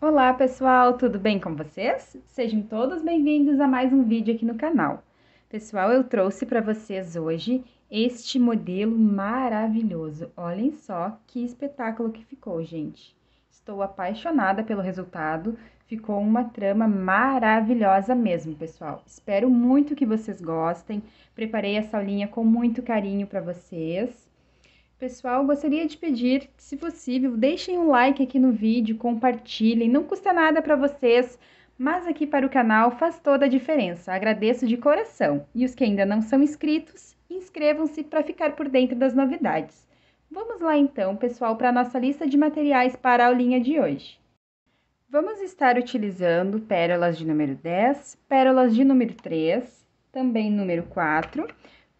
Olá pessoal, tudo bem com vocês? Sejam todos bem-vindos a mais um vídeo aqui no canal. Pessoal, eu trouxe para vocês hoje este modelo maravilhoso. Olhem só que espetáculo que ficou, gente. Estou apaixonada pelo resultado, ficou uma trama maravilhosa mesmo, pessoal. Espero muito que vocês gostem, preparei essa aulinha com muito carinho para vocês. Pessoal, gostaria de pedir que, se possível, deixem um like aqui no vídeo, compartilhem, não custa nada para vocês, mas aqui para o canal faz toda a diferença. Agradeço de coração. E os que ainda não são inscritos, inscrevam-se para ficar por dentro das novidades. Vamos lá então, pessoal, para a nossa lista de materiais para a aulinha de hoje. Vamos estar utilizando pérolas de número 10, pérolas de número 3, também número 4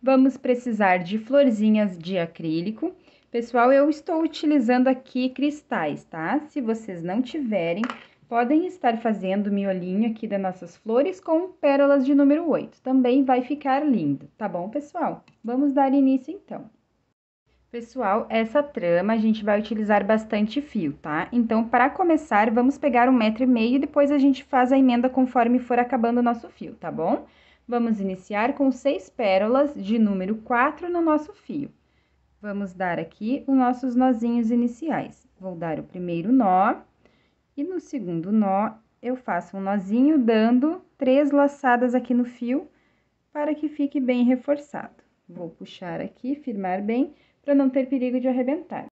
Vamos precisar de florzinhas de acrílico. Pessoal, eu estou utilizando aqui cristais, tá? Se vocês não tiverem, podem estar fazendo miolinho aqui das nossas flores com pérolas de número 8. Também vai ficar lindo, tá bom, pessoal? Vamos dar início, então. Pessoal, essa trama a gente vai utilizar bastante fio, tá? Então, para começar, vamos pegar um metro e meio e depois a gente faz a emenda conforme for acabando o nosso fio, tá bom? Tá bom? Vamos iniciar com seis pérolas de número 4 no nosso fio. Vamos dar aqui os nossos nozinhos iniciais. Vou dar o primeiro nó e no segundo nó eu faço um nozinho dando três laçadas aqui no fio para que fique bem reforçado. Vou puxar aqui, firmar bem, para não ter perigo de arrebentar.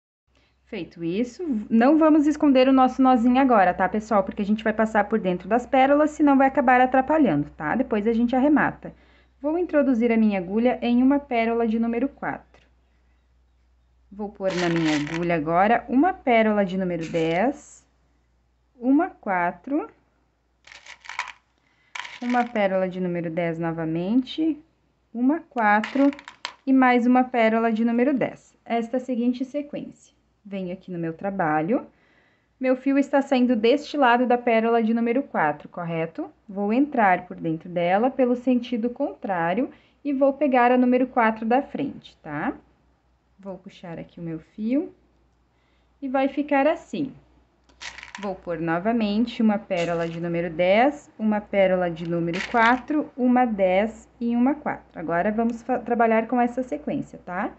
Feito isso, não vamos esconder o nosso nozinho agora, tá, pessoal? Porque a gente vai passar por dentro das pérolas, senão vai acabar atrapalhando, tá? Depois a gente arremata. Vou introduzir a minha agulha em uma pérola de número 4. Vou pôr na minha agulha agora uma pérola de número 10, uma 4, uma pérola de número 10 novamente, uma 4 e mais uma pérola de número 10. Esta é seguinte sequência venho aqui no meu trabalho. Meu fio está saindo deste lado da pérola de número 4, correto? Vou entrar por dentro dela pelo sentido contrário e vou pegar a número 4 da frente, tá? Vou puxar aqui o meu fio e vai ficar assim. Vou pôr novamente uma pérola de número 10, uma pérola de número 4, uma 10 e uma 4. Agora, vamos trabalhar com essa sequência, tá?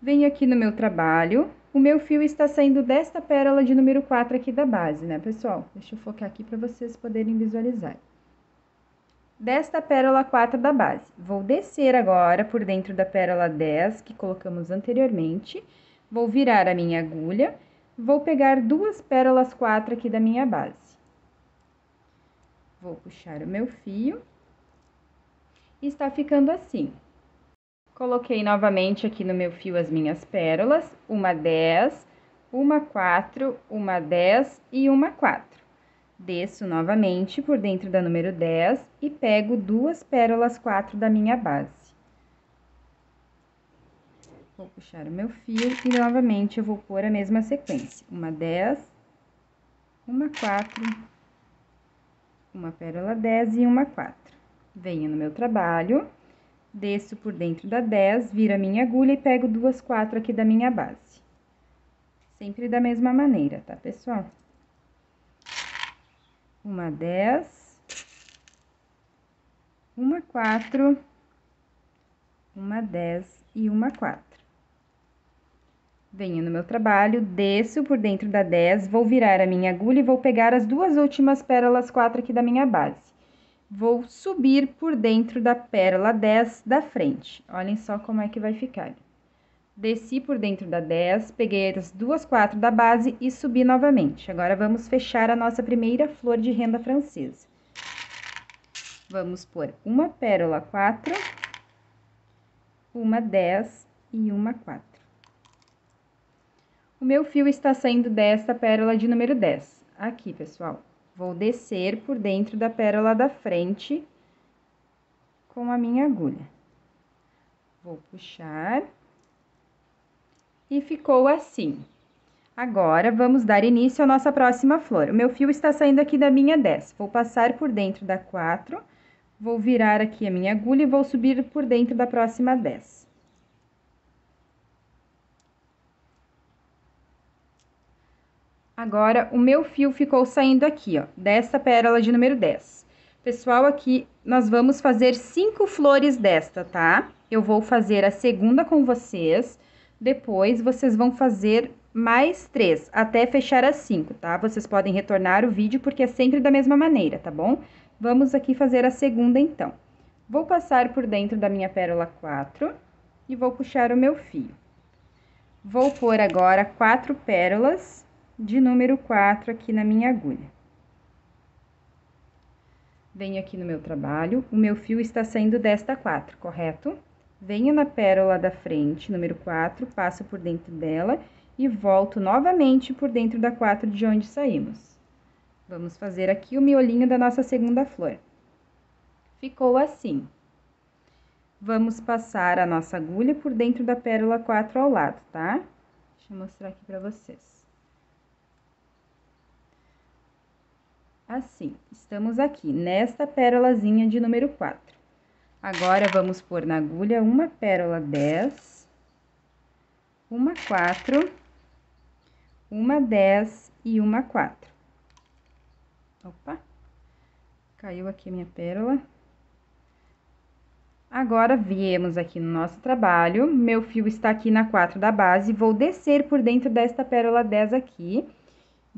venho aqui no meu trabalho. O meu fio está saindo desta pérola de número 4 aqui da base, né, pessoal? Deixa eu focar aqui para vocês poderem visualizar. Desta pérola 4 da base. Vou descer agora por dentro da pérola 10 que colocamos anteriormente. Vou virar a minha agulha. Vou pegar duas pérolas 4 aqui da minha base. Vou puxar o meu fio. está ficando assim. Coloquei novamente aqui no meu fio as minhas pérolas, uma 10, uma 4, uma 10 e uma 4. Desço novamente por dentro da número 10 e pego duas pérolas 4 da minha base. Vou puxar o meu fio e novamente eu vou pôr a mesma sequência. Uma 10, uma 4, uma pérola 10 e uma 4. Venho no meu trabalho desço por dentro da 10, viro a minha agulha e pego duas quatro aqui da minha base. Sempre da mesma maneira, tá, pessoal? Uma 10, uma 4, uma 10 e uma 4. Venho no meu trabalho, desço por dentro da 10, vou virar a minha agulha e vou pegar as duas últimas pérolas 4 aqui da minha base. Vou subir por dentro da pérola 10 da frente. Olhem só como é que vai ficar. Desci por dentro da 10, peguei as duas quatro da base e subi novamente. Agora vamos fechar a nossa primeira flor de renda francesa. Vamos pôr uma pérola 4, uma 10 e uma 4. O meu fio está saindo desta pérola de número 10. Aqui, pessoal. Vou descer por dentro da pérola da frente com a minha agulha. Vou puxar. E ficou assim. Agora, vamos dar início à nossa próxima flor. O meu fio está saindo aqui da minha 10. Vou passar por dentro da 4, vou virar aqui a minha agulha e vou subir por dentro da próxima 10. Agora, o meu fio ficou saindo aqui, ó, dessa pérola de número 10. Pessoal, aqui nós vamos fazer cinco flores desta, tá? Eu vou fazer a segunda com vocês, depois vocês vão fazer mais três, até fechar as cinco, tá? Vocês podem retornar o vídeo, porque é sempre da mesma maneira, tá bom? Vamos aqui fazer a segunda, então. Vou passar por dentro da minha pérola 4 e vou puxar o meu fio. Vou pôr agora quatro pérolas de número 4 aqui na minha agulha. Venho aqui no meu trabalho, o meu fio está saindo desta 4, correto? Venho na pérola da frente, número 4, passo por dentro dela e volto novamente por dentro da 4 de onde saímos. Vamos fazer aqui o miolinho da nossa segunda flor. Ficou assim. Vamos passar a nossa agulha por dentro da pérola 4 ao lado, tá? Deixa eu mostrar aqui pra vocês. Assim, estamos aqui nesta pérolazinha de número 4. Agora vamos pôr na agulha uma pérola 10, uma 4, uma 10 e uma 4. Opa! Caiu aqui a minha pérola. Agora, viemos aqui no nosso trabalho, meu fio está aqui na 4 da base, vou descer por dentro desta pérola 10 aqui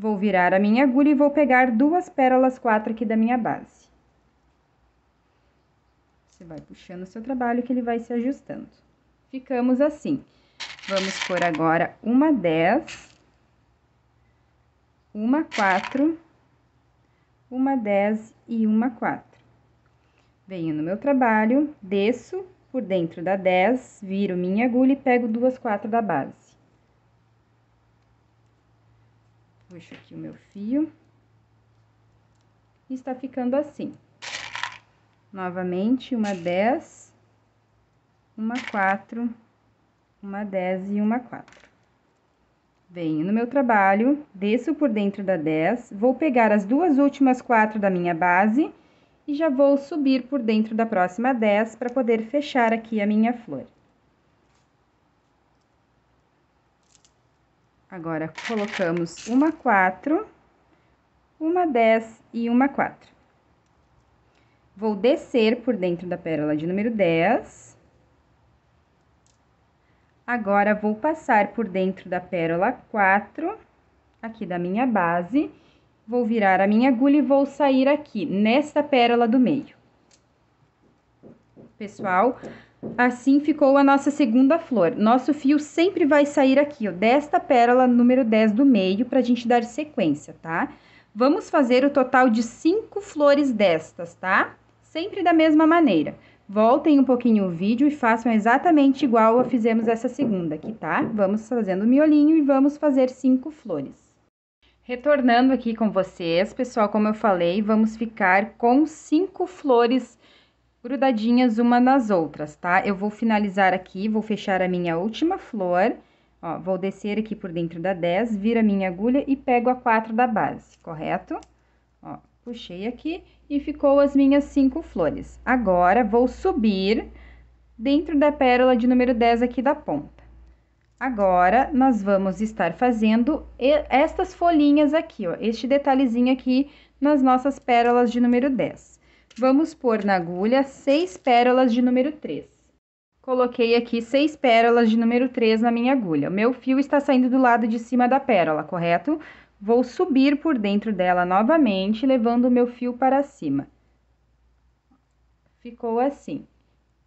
Vou virar a minha agulha e vou pegar duas pérolas quatro aqui da minha base. Você vai puxando o seu trabalho que ele vai se ajustando. Ficamos assim. Vamos pôr agora uma 10, uma 4, uma 10 e uma 4. Venho no meu trabalho, desço por dentro da 10, viro minha agulha e pego duas 4 da base. puxo aqui o meu fio. E está ficando assim. Novamente, uma 10, uma 4, uma 10 e uma 4. Venho no meu trabalho, desço por dentro da 10, vou pegar as duas últimas 4 da minha base e já vou subir por dentro da próxima 10 para poder fechar aqui a minha flor. Agora, colocamos uma quatro, uma dez e uma quatro. Vou descer por dentro da pérola de número 10. Agora, vou passar por dentro da pérola 4, aqui da minha base. Vou virar a minha agulha e vou sair aqui, nesta pérola do meio. Pessoal, Assim ficou a nossa segunda flor. Nosso fio sempre vai sair aqui, ó, desta pérola número 10 do meio, para a gente dar sequência, tá? Vamos fazer o total de cinco flores destas, tá? Sempre da mesma maneira. Voltem um pouquinho o vídeo e façam exatamente igual a fizemos essa segunda aqui, tá? Vamos fazendo o miolinho e vamos fazer cinco flores. Retornando aqui com vocês, pessoal, como eu falei, vamos ficar com cinco flores grudadinhas uma nas outras, tá? Eu vou finalizar aqui, vou fechar a minha última flor, ó, vou descer aqui por dentro da 10, vira minha agulha e pego a 4 da base, correto? Ó, puxei aqui e ficou as minhas cinco flores. Agora, vou subir dentro da pérola de número 10 aqui da ponta. Agora, nós vamos estar fazendo estas folhinhas aqui, ó, este detalhezinho aqui nas nossas pérolas de número 10. Vamos pôr na agulha seis pérolas de número 3. Coloquei aqui seis pérolas de número 3 na minha agulha. O meu fio está saindo do lado de cima da pérola, correto? Vou subir por dentro dela novamente, levando o meu fio para cima. Ficou assim.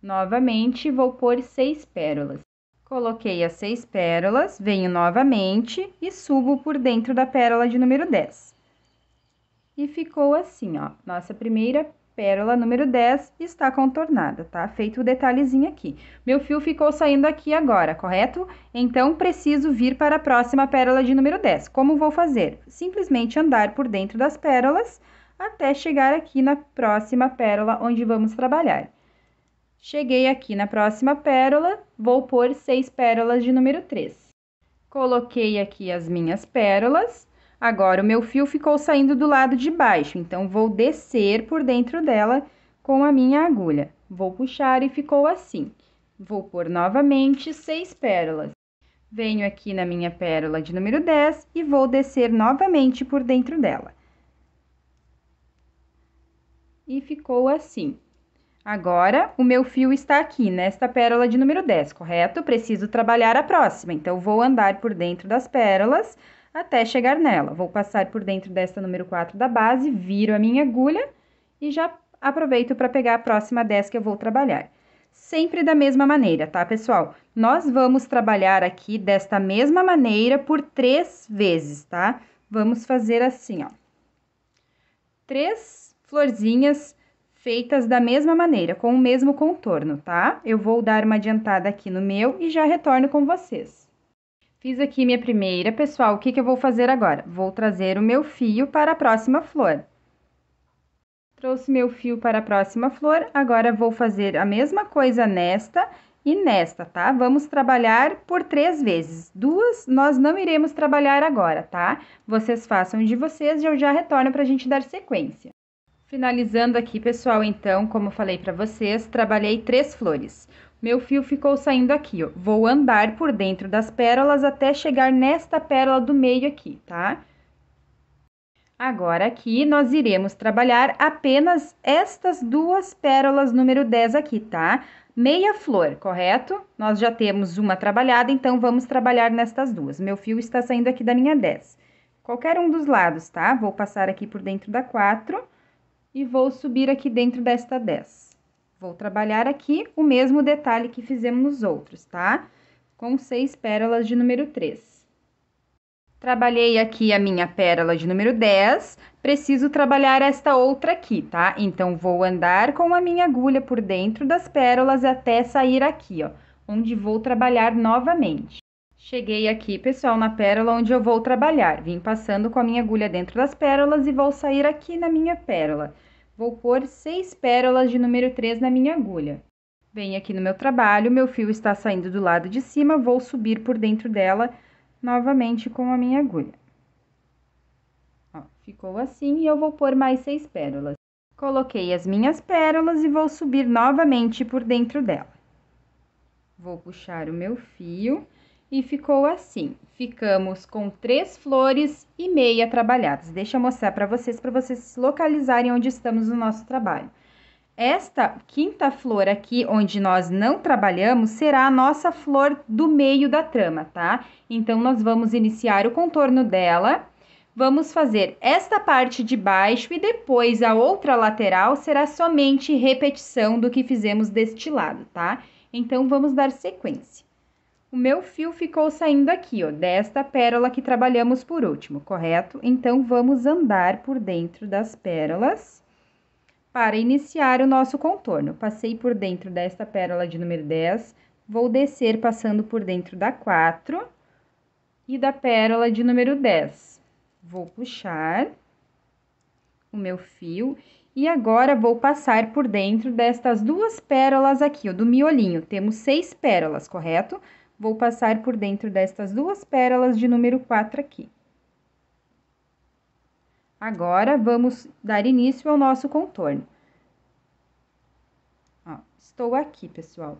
Novamente, vou pôr seis pérolas. Coloquei as seis pérolas, venho novamente e subo por dentro da pérola de número 10. E ficou assim, ó, nossa primeira pérola número 10 está contornada, tá? Feito o detalhezinho aqui. Meu fio ficou saindo aqui agora, correto? Então, preciso vir para a próxima pérola de número 10. Como vou fazer? Simplesmente andar por dentro das pérolas até chegar aqui na próxima pérola onde vamos trabalhar. Cheguei aqui na próxima pérola, vou pôr seis pérolas de número 3. Coloquei aqui as minhas pérolas Agora, o meu fio ficou saindo do lado de baixo, então vou descer por dentro dela com a minha agulha. Vou puxar e ficou assim. Vou pôr novamente seis pérolas. Venho aqui na minha pérola de número 10 e vou descer novamente por dentro dela. E ficou assim. Agora, o meu fio está aqui nesta pérola de número 10, correto? Preciso trabalhar a próxima, então vou andar por dentro das pérolas até chegar nela. Vou passar por dentro desta número 4 da base, viro a minha agulha e já aproveito para pegar a próxima 10 que eu vou trabalhar. Sempre da mesma maneira, tá, pessoal? Nós vamos trabalhar aqui desta mesma maneira por três vezes, tá? Vamos fazer assim, ó. Três florzinhas feitas da mesma maneira, com o mesmo contorno, tá? Eu vou dar uma adiantada aqui no meu e já retorno com vocês. Fiz aqui minha primeira, pessoal, o que, que eu vou fazer agora? Vou trazer o meu fio para a próxima flor. Trouxe meu fio para a próxima flor, agora vou fazer a mesma coisa nesta e nesta, tá? Vamos trabalhar por três vezes. Duas nós não iremos trabalhar agora, tá? Vocês façam de vocês e eu já retorno para a gente dar sequência. Finalizando aqui, pessoal, então, como falei para vocês, trabalhei três flores. Meu fio ficou saindo aqui, ó. Vou andar por dentro das pérolas até chegar nesta pérola do meio aqui, tá? Agora aqui nós iremos trabalhar apenas estas duas pérolas número 10 aqui, tá? Meia flor, correto? Nós já temos uma trabalhada, então vamos trabalhar nestas duas. Meu fio está saindo aqui da linha 10. Qualquer um dos lados, tá? Vou passar aqui por dentro da 4 e vou subir aqui dentro desta 10. Vou trabalhar aqui o mesmo detalhe que fizemos nos outros, tá? Com seis pérolas de número 3. Trabalhei aqui a minha pérola de número 10, preciso trabalhar esta outra aqui, tá? Então, vou andar com a minha agulha por dentro das pérolas até sair aqui, ó, onde vou trabalhar novamente. Cheguei aqui, pessoal, na pérola onde eu vou trabalhar. Vim passando com a minha agulha dentro das pérolas e vou sair aqui na minha pérola. Vou pôr seis pérolas de número 3 na minha agulha. Venho aqui no meu trabalho, meu fio está saindo do lado de cima, vou subir por dentro dela novamente com a minha agulha. Ó, ficou assim e eu vou pôr mais seis pérolas. Coloquei as minhas pérolas e vou subir novamente por dentro dela. Vou puxar o meu fio e ficou assim. Ficamos com três flores e meia trabalhadas. Deixa eu mostrar para vocês, para vocês se localizarem onde estamos no nosso trabalho. Esta quinta flor aqui, onde nós não trabalhamos, será a nossa flor do meio da trama, tá? Então, nós vamos iniciar o contorno dela. Vamos fazer esta parte de baixo e depois a outra lateral será somente repetição do que fizemos deste lado, tá? Então, vamos dar sequência o meu fio ficou saindo aqui, ó, desta pérola que trabalhamos por último, correto? Então, vamos andar por dentro das pérolas para iniciar o nosso contorno. Passei por dentro desta pérola de número 10, vou descer passando por dentro da 4 e da pérola de número 10. Vou puxar o meu fio e agora vou passar por dentro destas duas pérolas aqui, ó, do miolinho. Temos seis pérolas, correto? Correto? Vou passar por dentro destas duas pérolas de número 4 aqui. Agora, vamos dar início ao nosso contorno. Ó, estou aqui, pessoal.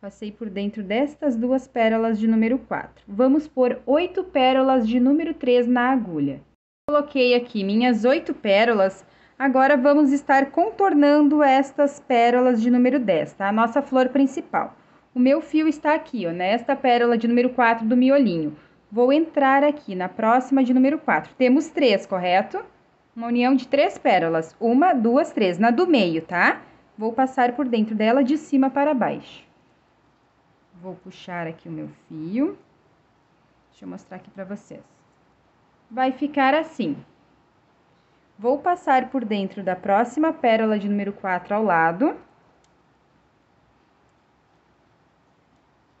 Passei por dentro destas duas pérolas de número 4. Vamos pôr oito pérolas de número 3 na agulha. Coloquei aqui minhas oito pérolas. Agora, vamos estar contornando estas pérolas de número 10, tá? A nossa flor principal. O meu fio está aqui, ó, nesta pérola de número 4 do miolinho. Vou entrar aqui na próxima de número 4. Temos três, correto? Uma união de três pérolas. Uma, duas, três. Na do meio, tá? Vou passar por dentro dela de cima para baixo. Vou puxar aqui o meu fio. Deixa eu mostrar aqui para vocês. Vai ficar assim. Vou passar por dentro da próxima pérola de número 4 ao lado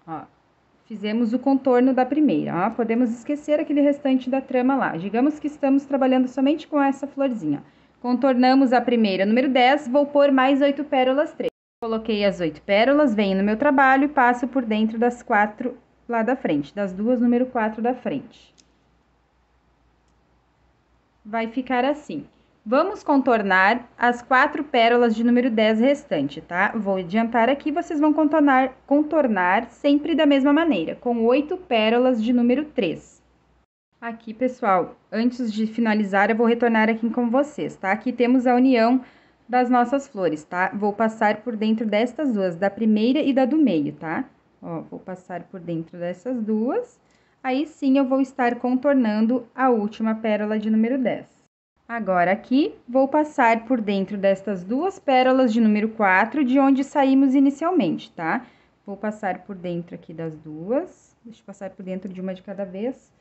Ó, fizemos o contorno da primeira, ó. Podemos esquecer aquele restante da trama lá. Digamos que estamos trabalhando somente com essa florzinha. Contornamos a primeira, número 10, vou pôr mais 8 pérolas 3. Coloquei as 8 pérolas, venho no meu trabalho e passo por dentro das quatro lá da frente, das duas número 4 da frente. Vai ficar assim. Vamos contornar as quatro pérolas de número 10 restante, tá? Vou adiantar aqui, vocês vão contornar, contornar sempre da mesma maneira, com oito pérolas de número 3. Aqui, pessoal, antes de finalizar, eu vou retornar aqui com vocês, tá? Aqui temos a união das nossas flores, tá? Vou passar por dentro destas duas, da primeira e da do meio, tá? Ó, vou passar por dentro dessas duas. Aí sim, eu vou estar contornando a última pérola de número 10. Agora aqui, vou passar por dentro destas duas pérolas de número 4, de onde saímos inicialmente, tá? Vou passar por dentro aqui das duas, deixa eu passar por dentro de uma de cada vez,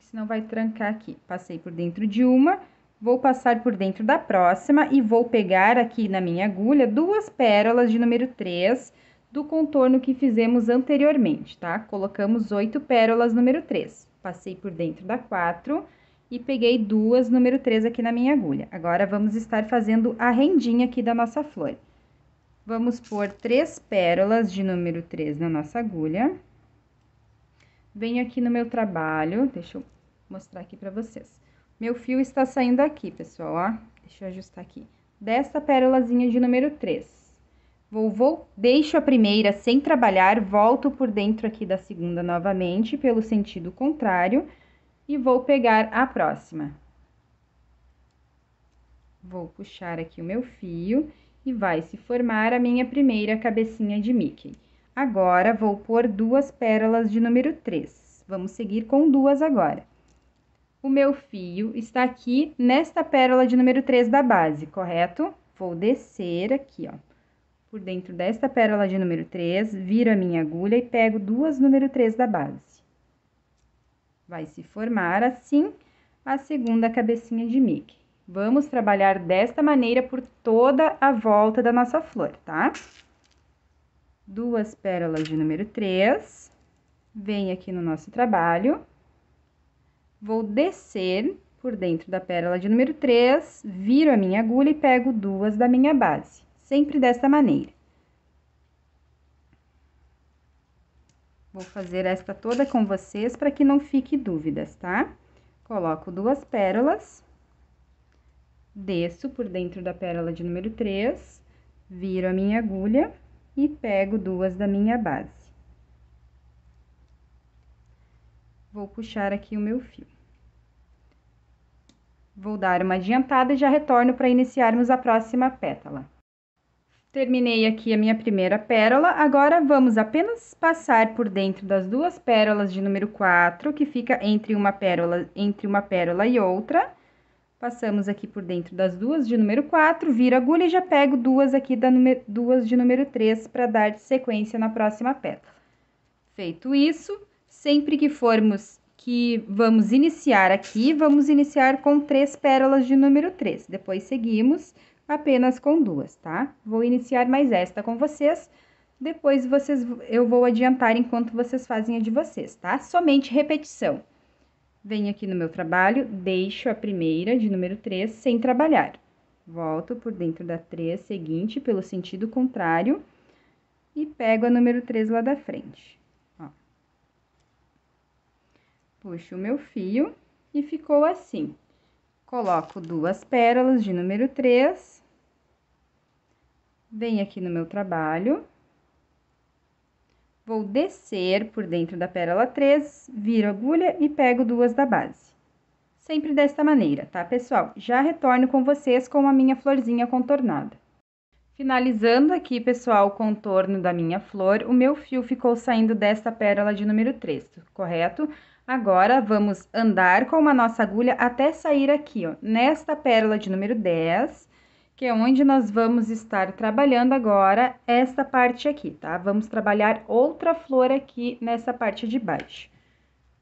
senão vai trancar aqui. Passei por dentro de uma, vou passar por dentro da próxima e vou pegar aqui na minha agulha duas pérolas de número 3 do contorno que fizemos anteriormente, tá? Colocamos oito pérolas número 3. Passei por dentro da 4 e peguei duas número 3 aqui na minha agulha. Agora, vamos estar fazendo a rendinha aqui da nossa flor. Vamos pôr três pérolas de número 3 na nossa agulha. Venho aqui no meu trabalho, deixa eu mostrar aqui pra vocês. Meu fio está saindo aqui, pessoal, ó. Deixa eu ajustar aqui. Desta pérolazinha de número 3. Vou, vou, deixo a primeira sem trabalhar, volto por dentro aqui da segunda novamente, pelo sentido contrário e vou pegar a próxima. Vou puxar aqui o meu fio e vai se formar a minha primeira cabecinha de Mickey. Agora, vou pôr duas pérolas de número 3. Vamos seguir com duas agora. O meu fio está aqui nesta pérola de número 3 da base, correto? Vou descer aqui, ó, por dentro desta pérola de número 3, viro a minha agulha e pego duas número 3 da base. Vai se formar, assim, a segunda cabecinha de Mickey. Vamos trabalhar desta maneira por toda a volta da nossa flor, tá? Duas pérolas de número 3. Vem aqui no nosso trabalho. Vou descer por dentro da pérola de número 3, viro a minha agulha e pego duas da minha base. Sempre desta maneira. Vou fazer esta toda com vocês para que não fique dúvidas, tá? Coloco duas pérolas, desço por dentro da pérola de número 3, viro a minha agulha e pego duas da minha base. Vou puxar aqui o meu fio. Vou dar uma adiantada e já retorno para iniciarmos a próxima pétala. Terminei aqui a minha primeira pérola, agora vamos apenas passar por dentro das duas pérolas de número 4, que fica entre uma pérola, entre uma pérola e outra. Passamos aqui por dentro das duas de número 4, viro a agulha e já pego duas aqui da número, duas de número 3 para dar sequência na próxima pérola. Feito isso, sempre que formos que vamos iniciar aqui, vamos iniciar com três pérolas de número 3. Depois seguimos apenas com duas, tá? Vou iniciar mais esta com vocês, depois vocês eu vou adiantar enquanto vocês fazem a de vocês, tá? Somente repetição. Venho aqui no meu trabalho, deixo a primeira de número 3 sem trabalhar. Volto por dentro da 3 seguinte pelo sentido contrário e pego a número 3 lá da frente. Ó. Puxo o meu fio e ficou assim. Coloco duas pérolas de número 3 venho aqui no meu trabalho, vou descer por dentro da pérola 3, viro a agulha e pego duas da base. Sempre desta maneira, tá, pessoal? Já retorno com vocês com a minha florzinha contornada. Finalizando aqui, pessoal, o contorno da minha flor, o meu fio ficou saindo desta pérola de número 3, correto? Agora, vamos andar com a nossa agulha até sair aqui, ó, nesta pérola de número 10, que é onde nós vamos estar trabalhando agora essa parte aqui, tá? Vamos trabalhar outra flor aqui nessa parte de baixo.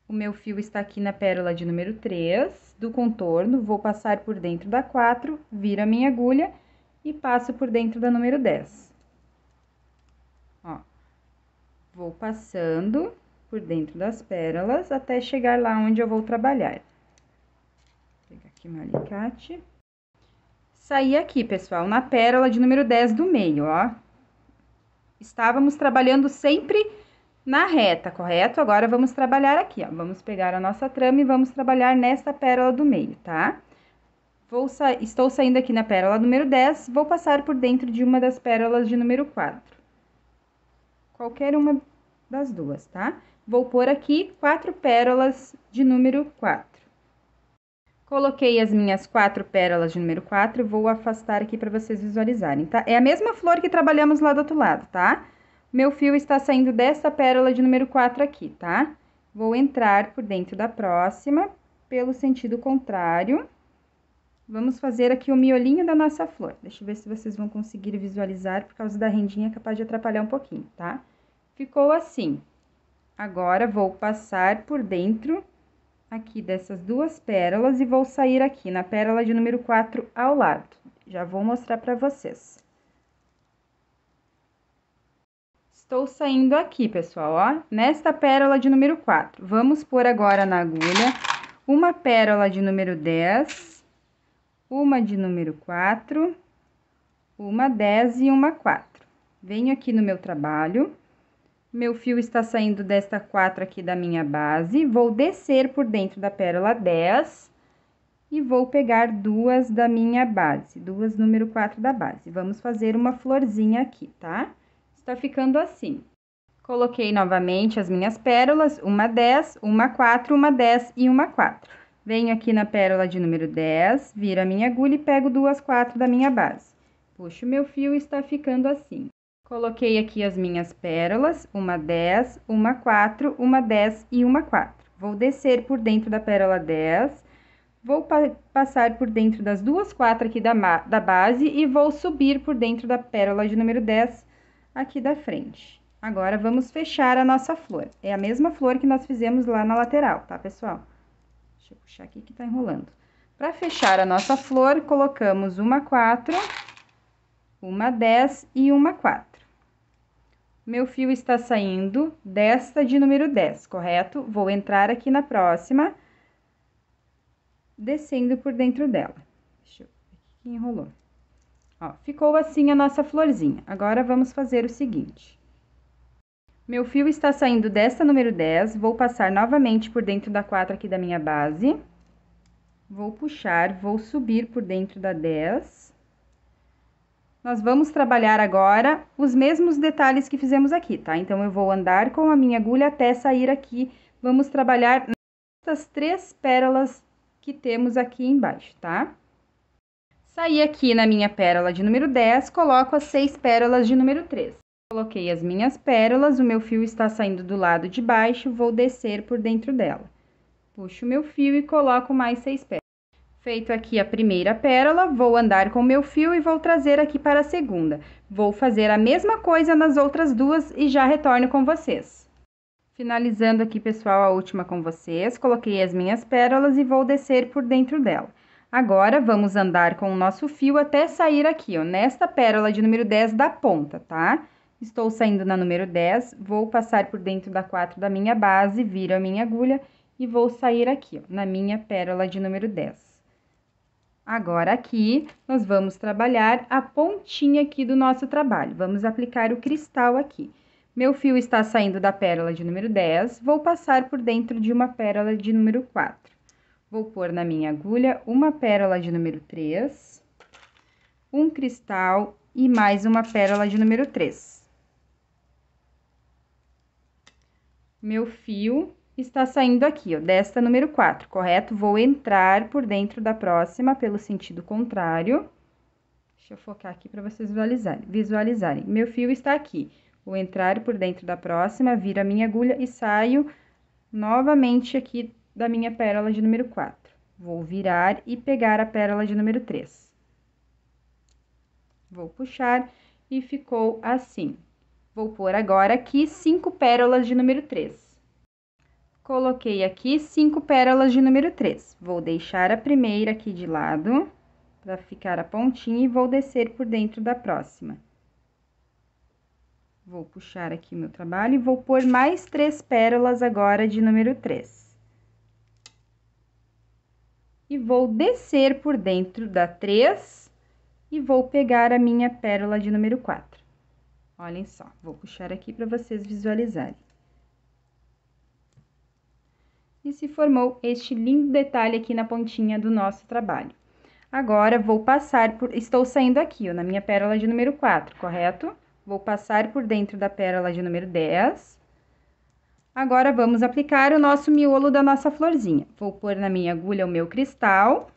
O meu fio está aqui na pérola de número 3 do contorno, vou passar por dentro da 4, viro a minha agulha e passo por dentro da número 10. Ó, vou passando por dentro das pérolas até chegar lá onde eu vou trabalhar. Vou pegar aqui meu alicate sair aqui, pessoal, na pérola de número 10 do meio, ó. Estávamos trabalhando sempre na reta, correto? Agora vamos trabalhar aqui, ó. Vamos pegar a nossa trama e vamos trabalhar nessa pérola do meio, tá? Vou sa... Estou saindo aqui na pérola número 10, vou passar por dentro de uma das pérolas de número 4. Qualquer uma das duas, tá? Vou pôr aqui quatro pérolas de número 4. Coloquei as minhas quatro pérolas de número 4 e vou afastar aqui para vocês visualizarem, tá? É a mesma flor que trabalhamos lá do outro lado, tá? Meu fio está saindo dessa pérola de número 4 aqui, tá? Vou entrar por dentro da próxima, pelo sentido contrário. Vamos fazer aqui o miolinho da nossa flor. Deixa eu ver se vocês vão conseguir visualizar, por causa da rendinha é capaz de atrapalhar um pouquinho, tá? Ficou assim. Agora, vou passar por dentro aqui dessas duas pérolas e vou sair aqui na pérola de número 4 ao lado. Já vou mostrar para vocês. Estou saindo aqui, pessoal, ó, nesta pérola de número 4. Vamos pôr agora na agulha uma pérola de número 10, uma de número 4, uma 10 e uma 4. Venho aqui no meu trabalho meu fio está saindo desta 4 aqui da minha base, vou descer por dentro da pérola 10 e vou pegar duas da minha base, duas número 4 da base. Vamos fazer uma florzinha aqui, tá? Está ficando assim. Coloquei novamente as minhas pérolas, uma 10, uma 4, uma 10 e uma 4. Venho aqui na pérola de número 10, viro a minha agulha e pego duas 4 da minha base. Puxo meu fio e está ficando assim. Coloquei aqui as minhas pérolas, uma 10, uma 4, uma 10 e uma 4. Vou descer por dentro da pérola 10, vou pa passar por dentro das duas 4 aqui da, da base e vou subir por dentro da pérola de número 10 aqui da frente. Agora, vamos fechar a nossa flor. É a mesma flor que nós fizemos lá na lateral, tá, pessoal? Deixa eu puxar aqui que tá enrolando. Para fechar a nossa flor, colocamos uma 4, uma 10 e uma 4 meu fio está saindo desta de número 10, correto? Vou entrar aqui na próxima, descendo por dentro dela. Deixa eu ver aqui enrolou. Ó, ficou assim a nossa florzinha. Agora, vamos fazer o seguinte. Meu fio está saindo desta número 10, vou passar novamente por dentro da 4 aqui da minha base. Vou puxar, vou subir por dentro da 10 nós vamos trabalhar agora os mesmos detalhes que fizemos aqui, tá? Então, eu vou andar com a minha agulha até sair aqui. Vamos trabalhar essas três pérolas que temos aqui embaixo, tá? Saí aqui na minha pérola de número 10, coloco as seis pérolas de número 3. Coloquei as minhas pérolas, o meu fio está saindo do lado de baixo, vou descer por dentro dela. Puxo o meu fio e coloco mais seis pérolas. Feito aqui a primeira pérola, vou andar com meu fio e vou trazer aqui para a segunda. Vou fazer a mesma coisa nas outras duas e já retorno com vocês. Finalizando aqui, pessoal, a última com vocês, coloquei as minhas pérolas e vou descer por dentro dela. Agora, vamos andar com o nosso fio até sair aqui, ó, nesta pérola de número 10 da ponta, tá? Estou saindo na número 10, vou passar por dentro da 4 da minha base, viro a minha agulha e vou sair aqui, ó, na minha pérola de número 10. Agora aqui, nós vamos trabalhar a pontinha aqui do nosso trabalho. Vamos aplicar o cristal aqui. Meu fio está saindo da pérola de número 10, vou passar por dentro de uma pérola de número 4. Vou pôr na minha agulha uma pérola de número 3, um cristal e mais uma pérola de número 3. Meu fio está saindo aqui, ó, desta número 4, correto? Vou entrar por dentro da próxima pelo sentido contrário. Deixa eu focar aqui para vocês visualizarem, visualizarem. Meu fio está aqui. Vou entrar por dentro da próxima, viro a minha agulha e saio novamente aqui da minha pérola de número 4. Vou virar e pegar a pérola de número 3. Vou puxar e ficou assim. Vou pôr agora aqui cinco pérolas de número 3. Coloquei aqui cinco pérolas de número 3. Vou deixar a primeira aqui de lado, para ficar a pontinha, e vou descer por dentro da próxima. Vou puxar aqui meu trabalho e vou pôr mais três pérolas agora de número 3. E vou descer por dentro da 3 e vou pegar a minha pérola de número 4. Olhem só, vou puxar aqui para vocês visualizarem e se formou este lindo detalhe aqui na pontinha do nosso trabalho. Agora, vou passar por... Estou saindo aqui, ó, na minha pérola de número 4, correto? Vou passar por dentro da pérola de número 10. Agora, vamos aplicar o nosso miolo da nossa florzinha. Vou pôr na minha agulha o meu cristal.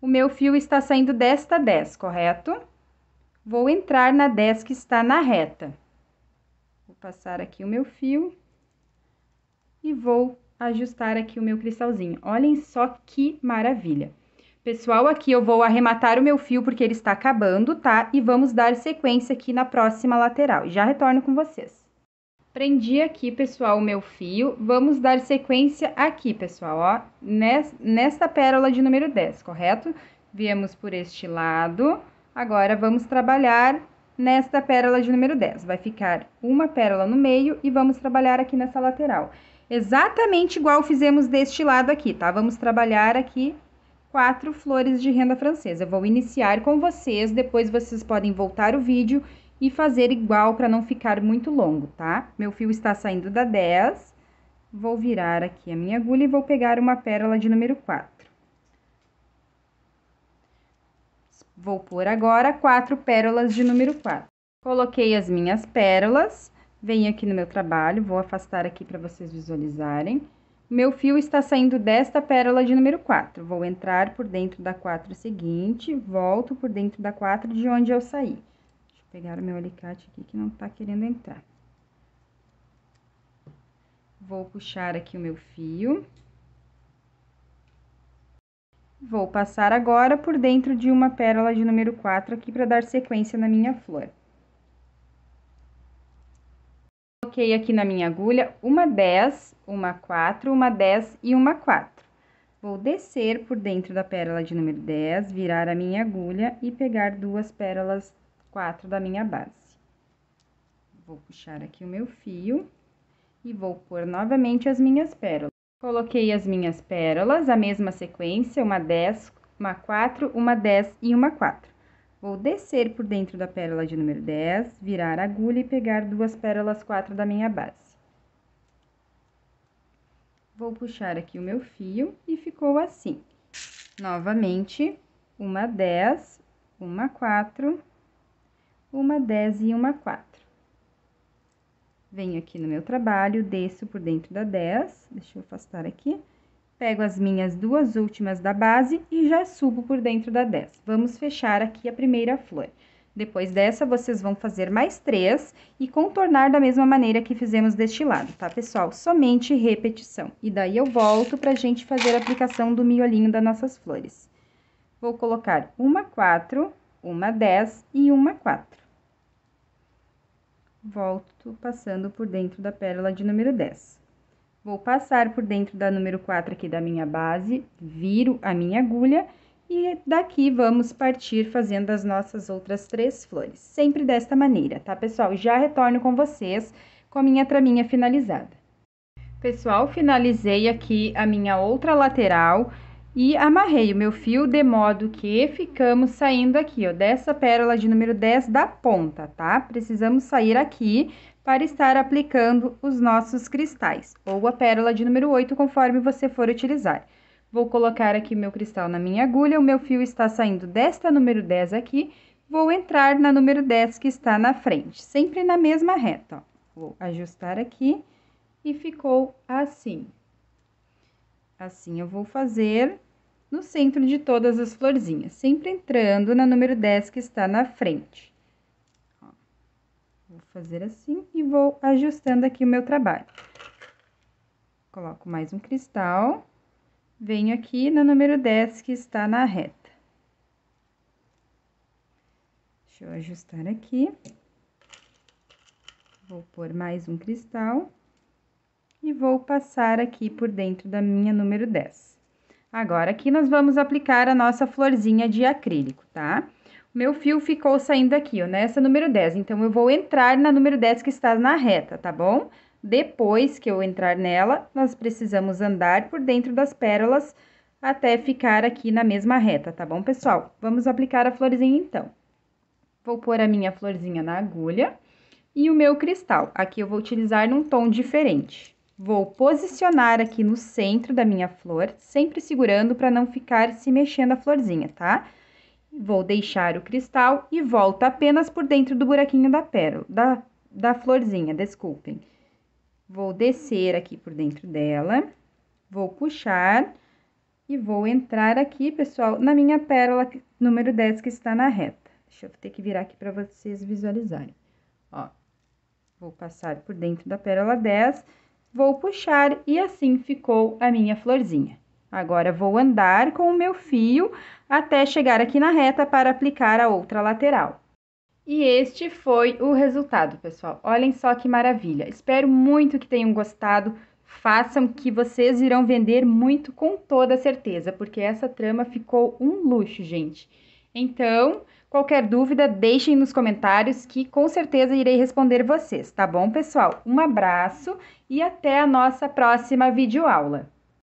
O meu fio está saindo desta 10, correto? Vou entrar na 10 que está na reta. Vou passar aqui o meu fio e vou ajustar aqui o meu cristalzinho. Olhem só que maravilha. Pessoal, aqui eu vou arrematar o meu fio porque ele está acabando, tá? E vamos dar sequência aqui na próxima lateral. Já retorno com vocês. Prendi aqui, pessoal, o meu fio. Vamos dar sequência aqui, pessoal, ó. Nesta pérola de número 10, correto? Viemos por este lado. Agora, vamos trabalhar nesta pérola de número 10. Vai ficar uma pérola no meio e vamos trabalhar aqui nessa lateral exatamente igual fizemos deste lado aqui, tá? Vamos trabalhar aqui quatro flores de renda francesa. Eu vou iniciar com vocês, depois vocês podem voltar o vídeo e fazer igual para não ficar muito longo, tá? Meu fio está saindo da 10, vou virar aqui a minha agulha e vou pegar uma pérola de número 4. Vou pôr agora quatro pérolas de número 4. Coloquei as minhas pérolas Venho aqui no meu trabalho, vou afastar aqui para vocês visualizarem. Meu fio está saindo desta pérola de número 4. Vou entrar por dentro da 4 seguinte, volto por dentro da 4 de onde eu saí. Deixa eu pegar o meu alicate aqui que não está querendo entrar. Vou puxar aqui o meu fio. Vou passar agora por dentro de uma pérola de número 4 aqui para dar sequência na minha flor. coloquei aqui na minha agulha uma 10, uma 4, uma 10 e uma 4. Vou descer por dentro da pérola de número 10, virar a minha agulha e pegar duas pérolas 4 da minha base. Vou puxar aqui o meu fio e vou pôr novamente as minhas pérolas. Coloquei as minhas pérolas, a mesma sequência, uma 10, uma 4, uma 10 e uma 4. Vou descer por dentro da pérola de número 10, virar a agulha e pegar duas pérolas 4 da minha base. Vou puxar aqui o meu fio e ficou assim. Novamente, uma 10, uma 4, uma 10 e uma 4. Venho aqui no meu trabalho, desço por dentro da 10, deixa eu afastar aqui, pego as minhas duas últimas da base e já subo por dentro da 10. Vamos fechar aqui a primeira flor. Depois dessa, vocês vão fazer mais três e contornar da mesma maneira que fizemos deste lado, tá, pessoal? Somente repetição. E daí eu volto pra gente fazer a aplicação do miolinho das nossas flores. Vou colocar uma 4, uma 10 e uma 4. Volto passando por dentro da pérola de número 10. Vou passar por dentro da número 4 aqui da minha base, viro a minha agulha e daqui vamos partir fazendo as nossas outras três flores. Sempre desta maneira, tá, pessoal? Já retorno com vocês com a minha traminha finalizada. Pessoal, finalizei aqui a minha outra lateral e amarrei o meu fio de modo que ficamos saindo aqui, ó, dessa pérola de número 10 da ponta, tá? Precisamos sair aqui para estar aplicando os nossos cristais, ou a pérola de número 8, conforme você for utilizar. Vou colocar aqui meu cristal na minha agulha, o meu fio está saindo desta número 10 aqui, vou entrar na número 10 que está na frente, sempre na mesma reta, ó. Vou ajustar aqui e ficou assim. Assim eu vou fazer no centro de todas as florzinhas, sempre entrando na número 10 que está na frente. Vou fazer assim e vou ajustando aqui o meu trabalho. Coloco mais um cristal, venho aqui no número 10 que está na reta. Deixa eu ajustar aqui. Vou pôr mais um cristal e vou passar aqui por dentro da minha número 10. Agora, aqui nós vamos aplicar a nossa florzinha de acrílico, tá? Tá? meu fio ficou saindo aqui, ó, nessa número 10. Então, eu vou entrar na número 10 que está na reta, tá bom? Depois que eu entrar nela, nós precisamos andar por dentro das pérolas até ficar aqui na mesma reta, tá bom, pessoal? Vamos aplicar a florzinha, então. Vou pôr a minha florzinha na agulha e o meu cristal. Aqui eu vou utilizar num tom diferente. Vou posicionar aqui no centro da minha flor, sempre segurando para não ficar se mexendo a florzinha, tá? Tá? Vou deixar o cristal e volto apenas por dentro do buraquinho da pérola, da, da florzinha, desculpem. Vou descer aqui por dentro dela, vou puxar e vou entrar aqui, pessoal, na minha pérola número 10 que está na reta. Deixa eu ter que virar aqui para vocês visualizarem. Ó, vou passar por dentro da pérola 10, vou puxar e assim ficou a minha florzinha. Agora vou andar com o meu fio até chegar aqui na reta para aplicar a outra lateral. E este foi o resultado, pessoal. Olhem só que maravilha. Espero muito que tenham gostado. Façam que vocês irão vender muito com toda certeza, porque essa trama ficou um luxo, gente. Então, qualquer dúvida, deixem nos comentários que com certeza irei responder vocês, tá bom, pessoal? Um abraço e até a nossa próxima videoaula.